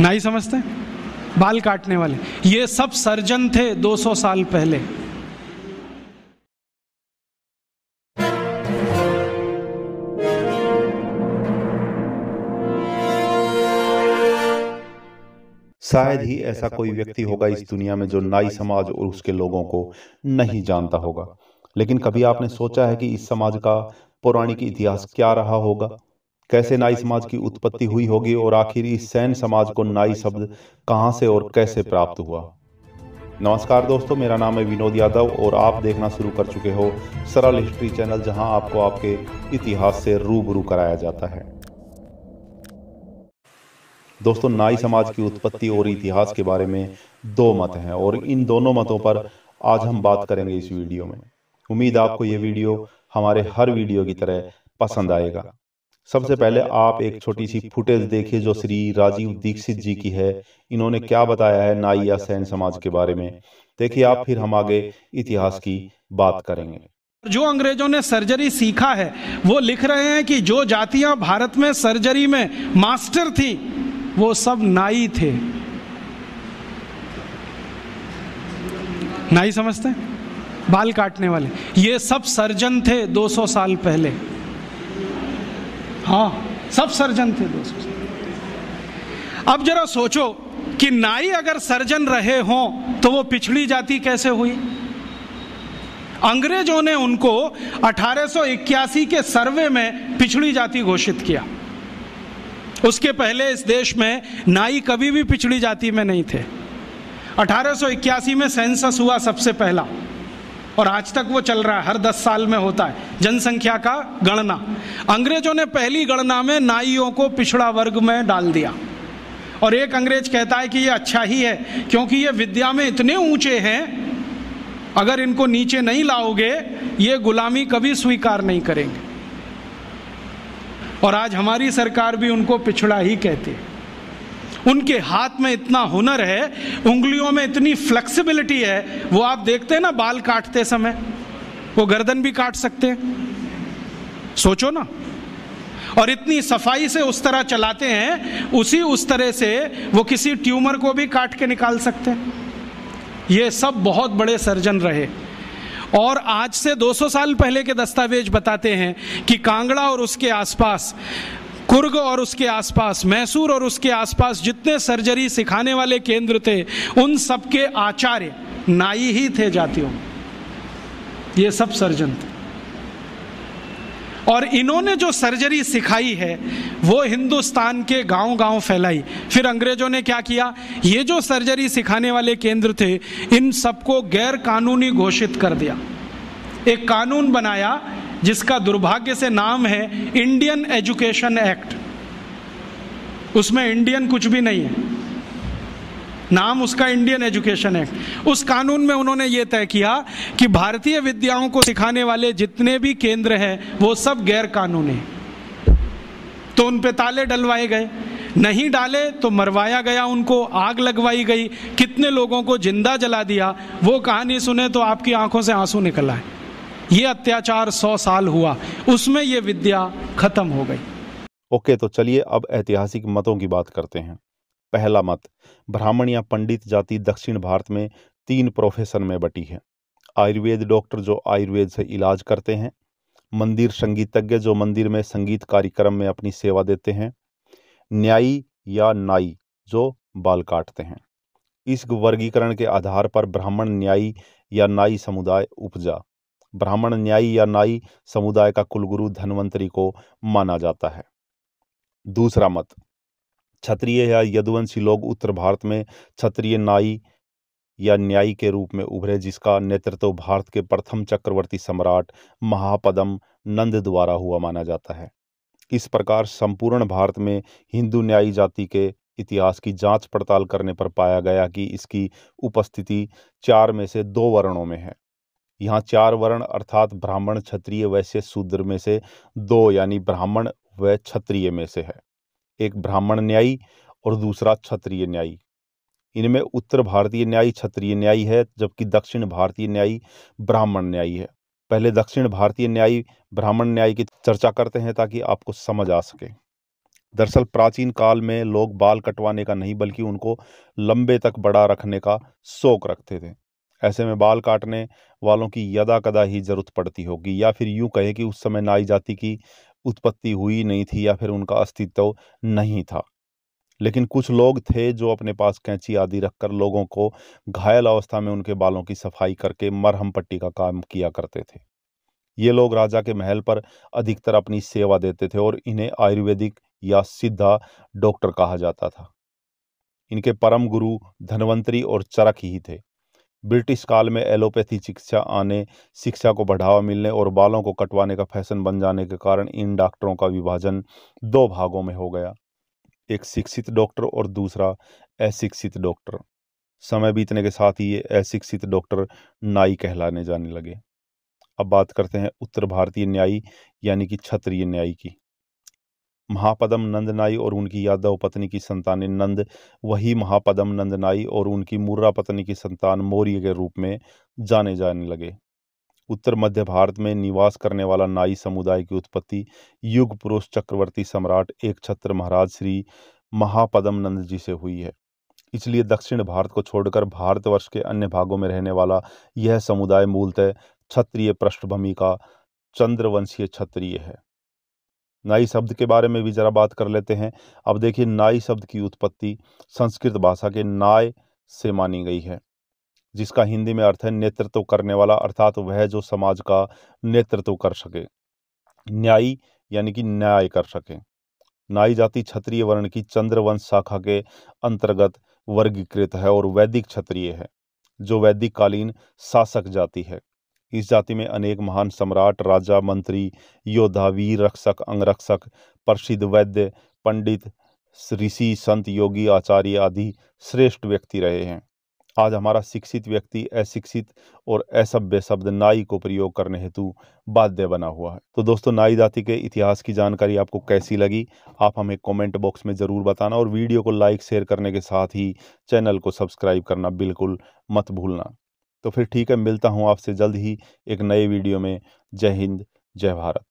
ना ही समझते बाल काटने वाले ये सब सर्जन थे 200 साल पहले शायद ही ऐसा कोई व्यक्ति होगा इस दुनिया में जो नाई समाज और उसके लोगों को नहीं जानता होगा लेकिन कभी आपने सोचा है कि इस समाज का पौराणिक इतिहास क्या रहा होगा कैसे नाई समाज की उत्पत्ति हुई होगी और आखिर इस सैन समाज को नाई शब्द कहाँ से और कैसे प्राप्त हुआ नमस्कार दोस्तों मेरा नाम है विनोद यादव और आप देखना शुरू कर चुके हो सरल हिस्ट्री चैनल जहां आपको आपके इतिहास से रूबरू कराया जाता है दोस्तों नाई समाज की उत्पत्ति और इतिहास के बारे में दो मत हैं और इन दोनों मतों पर आज हम बात करेंगे इस वीडियो में उम्मीद आपको ये वीडियो हमारे हर वीडियो की तरह पसंद आएगा सबसे पहले आप एक छोटी सी फुटेज देखिए जो श्री राजीव दीक्षित जी की है इन्होंने क्या बताया है नाई या सैन समाज के बारे में देखिए आप फिर हम आगे इतिहास की बात करेंगे जो अंग्रेजों ने सर्जरी सीखा है वो लिख रहे हैं कि जो जातियां भारत में सर्जरी में मास्टर थी वो सब नाई थे नाई समझते हैं बाल काटने वाले ये सब सर्जन थे 200 साल पहले हाँ सब सर्जन थे दोस्तों अब जरा सोचो कि नाई अगर सर्जन रहे हों तो वो पिछड़ी जाति कैसे हुई अंग्रेजों ने उनको 1881 के सर्वे में पिछड़ी जाति घोषित किया उसके पहले इस देश में नाई कभी भी पिछड़ी जाति में नहीं थे 1881 में सेंसस हुआ सबसे पहला और आज तक वो चल रहा है हर दस साल में होता है जनसंख्या का गणना अंग्रेजों ने पहली गणना में नाइयों को पिछड़ा वर्ग में डाल दिया और एक अंग्रेज कहता है कि ये अच्छा ही है क्योंकि ये विद्या में इतने ऊंचे हैं अगर इनको नीचे नहीं लाओगे ये गुलामी कभी स्वीकार नहीं करेंगे और आज हमारी सरकार भी उनको पिछड़ा ही कहती है उनके हाथ में इतना हुनर है उंगलियों में इतनी फ्लेक्सिबिलिटी है वो आप देखते हैं ना बाल काटते समय वो गर्दन भी काट सकते हैं सोचो ना और इतनी सफाई से उस तरह चलाते हैं उसी उस तरह से वो किसी ट्यूमर को भी काट के निकाल सकते हैं ये सब बहुत बड़े सर्जन रहे और आज से 200 साल पहले के दस्तावेज बताते हैं कि कांगड़ा और उसके आसपास कुर्ग और उसके आसपास मैसूर और उसके आसपास जितने सर्जरी सिखाने वाले केंद्र थे उन सबके आचार्य नाई ही थे जातियों ये सब सर्जन थे और इन्होंने जो सर्जरी सिखाई है वो हिंदुस्तान के गांव गांव फैलाई फिर अंग्रेजों ने क्या किया ये जो सर्जरी सिखाने वाले केंद्र थे इन सबको गैर कानूनी घोषित कर दिया एक कानून बनाया जिसका दुर्भाग्य से नाम है इंडियन एजुकेशन एक्ट उसमें इंडियन कुछ भी नहीं है नाम उसका इंडियन एजुकेशन एक्ट उस कानून में उन्होंने ये तय किया कि भारतीय विद्याओं को सिखाने वाले जितने भी केंद्र हैं वो सब गैर कानूनी तो उन पे ताले डलवाए गए नहीं डाले तो मरवाया गया उनको आग लगवाई गई कितने लोगों को जिंदा जला दिया वो कहानी सुने तो आपकी आंखों से आंसू निकल आए ये अत्याचार सौ साल हुआ उसमें ये विद्या खत्म हो गई ओके तो चलिए अब ऐतिहासिक मतों की बात करते हैं पहला मत ब्राह्मण या पंडित जाति दक्षिण भारत में तीन प्रोफेशन में बटी है आयुर्वेद डॉक्टर जो आयुर्वेद से इलाज करते हैं मंदिर संगीतज्ञ जो मंदिर में संगीत कार्यक्रम में अपनी सेवा देते हैं न्यायी या नाई जो बाल काटते हैं इस वर्गीकरण के आधार पर ब्राह्मण न्यायी या नाई समुदाय उपजा ब्राह्मण न्यायी या नाई समुदाय का कुलगुरु धनवंतरी को माना जाता है दूसरा मत क्षत्रिय या यदुवंशी लोग उत्तर भारत में क्षत्रिय नाई या न्यायी के रूप में उभरे जिसका नेतृत्व भारत के प्रथम चक्रवर्ती सम्राट महापदम नंद द्वारा हुआ माना जाता है इस प्रकार संपूर्ण भारत में हिंदू न्यायी जाति के इतिहास की जांच पड़ताल करने पर पाया गया कि इसकी उपस्थिति चार में से दो वर्णों में है यहाँ चार वर्ण अर्थात ब्राह्मण क्षत्रिय वैश्य शूद्र में से दो यानी ब्राह्मण व क्षत्रिय में से है एक ब्राह्मण न्यायी और दूसरा क्षत्रिय न्यायी इनमें उत्तर भारतीय न्यायी क्षत्रिय न्यायी है जबकि दक्षिण भारतीय न्यायी ब्राह्मण न्यायी है पहले दक्षिण भारतीय न्यायी ब्राह्मण न्याय की चर्चा करते हैं ताकि आपको समझ आ सके दरअसल प्राचीन काल में लोग बाल कटवाने का नहीं बल्कि उनको लंबे तक बड़ा रखने का शौक रखते थे ऐसे में बाल काटने वालों की यदा कदा ही ज़रूरत पड़ती होगी या फिर यूँ कहे कि उस समय नाई जाति की उत्पत्ति हुई नहीं थी या फिर उनका अस्तित्व नहीं था लेकिन कुछ लोग थे जो अपने पास कैंची आदि रखकर लोगों को घायल अवस्था में उनके बालों की सफाई करके मरहम पट्टी का काम किया करते थे ये लोग राजा के महल पर अधिकतर अपनी सेवा देते थे और इन्हें आयुर्वेदिक या सिद्धा डॉक्टर कहा जाता था इनके परम गुरु धनवंतरी और चरक ही थे ब्रिटिश काल में एलोपैथी चिकित्सा आने शिक्षा को बढ़ावा मिलने और बालों को कटवाने का फैशन बन जाने के कारण इन डॉक्टरों का विभाजन दो भागों में हो गया एक शिक्षित डॉक्टर और दूसरा अशिक्षित डॉक्टर समय बीतने के साथ ही ये अशिक्षित डॉक्टर नाई कहलाने जाने लगे अब बात करते हैं उत्तर भारतीय न्यायी यानी कि क्षत्रिय न्याय की महापदम नंदनाई और उनकी यादव पत्नी की संतान नंद वही महापदम नंदनाई और उनकी मुर्रा पत्नी की संतान मौर्य के रूप में जाने जाने लगे उत्तर मध्य भारत में निवास करने वाला नाई समुदाय की उत्पत्ति युग पुरुष चक्रवर्ती सम्राट एक छत्र महाराज श्री महापदम नंद जी से हुई है इसलिए दक्षिण भारत को छोड़कर भारतवर्ष के अन्य भागों में रहने वाला यह समुदाय मूलतः क्षत्रिय पृष्ठभूमि का चंद्रवंशीय क्षत्रिय है नाई शब्द के बारे में भी ज़रा बात कर लेते हैं अब देखिए नाई शब्द की उत्पत्ति संस्कृत भाषा के नाय से मानी गई है जिसका हिंदी में अर्थ है नेतृत्व करने वाला अर्थात वह जो समाज का नेतृत्व कर सके न्यायी यानी कि न्याय कर सके नाई जाति क्षत्रिय वर्ण की चंद्रवंश शाखा के अंतर्गत वर्गीकृत है और वैदिक क्षत्रिय है जो वैदिक कालीन शासक जाति है इस जाति में अनेक महान सम्राट राजा मंत्री योद्धा वीर रक्षक अंगरक्षक प्रसिद्ध वैद्य पंडित ऋषि संत योगी आचार्य आदि श्रेष्ठ व्यक्ति रहे हैं आज हमारा शिक्षित व्यक्ति अशिक्षित और असभ्य शब्द नाई को प्रयोग करने हेतु बाध्य बना हुआ है तो दोस्तों नाई जाति के इतिहास की जानकारी आपको कैसी लगी आप हमें कमेंट बॉक्स में ज़रूर बताना और वीडियो को लाइक शेयर करने के साथ ही चैनल को सब्सक्राइब करना बिल्कुल मत भूलना तो फिर ठीक है मिलता हूँ आपसे जल्द ही एक नए वीडियो में जय हिंद जय भारत